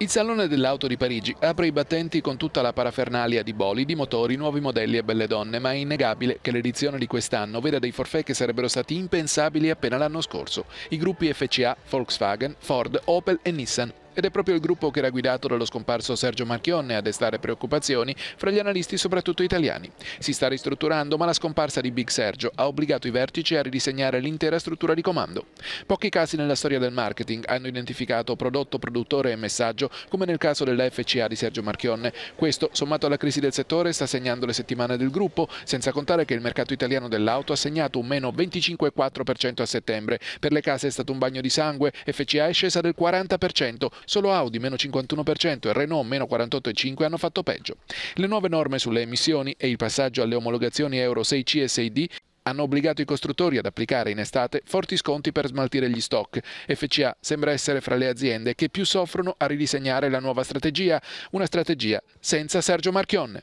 Il Salone dell'Auto di Parigi apre i battenti con tutta la parafernalia di bolidi, motori, nuovi modelli e belle donne, ma è innegabile che l'edizione di quest'anno veda dei forfè che sarebbero stati impensabili appena l'anno scorso. I gruppi FCA, Volkswagen, Ford, Opel e Nissan ed è proprio il gruppo che era guidato dallo scomparso Sergio Marchionne a destare preoccupazioni fra gli analisti soprattutto italiani. Si sta ristrutturando ma la scomparsa di Big Sergio ha obbligato i vertici a ridisegnare l'intera struttura di comando. Pochi casi nella storia del marketing hanno identificato prodotto, produttore e messaggio come nel caso della FCA di Sergio Marchionne. Questo, sommato alla crisi del settore, sta segnando le settimane del gruppo, senza contare che il mercato italiano dell'auto ha segnato un meno 25,4% a settembre. Per le case è stato un bagno di sangue, FCA è scesa del 40%, Solo Audi meno 51% e Renault meno 48,5% hanno fatto peggio. Le nuove norme sulle emissioni e il passaggio alle omologazioni Euro 6C e 6D hanno obbligato i costruttori ad applicare in estate forti sconti per smaltire gli stock. FCA sembra essere fra le aziende che più soffrono a ridisegnare la nuova strategia, una strategia senza Sergio Marchionne.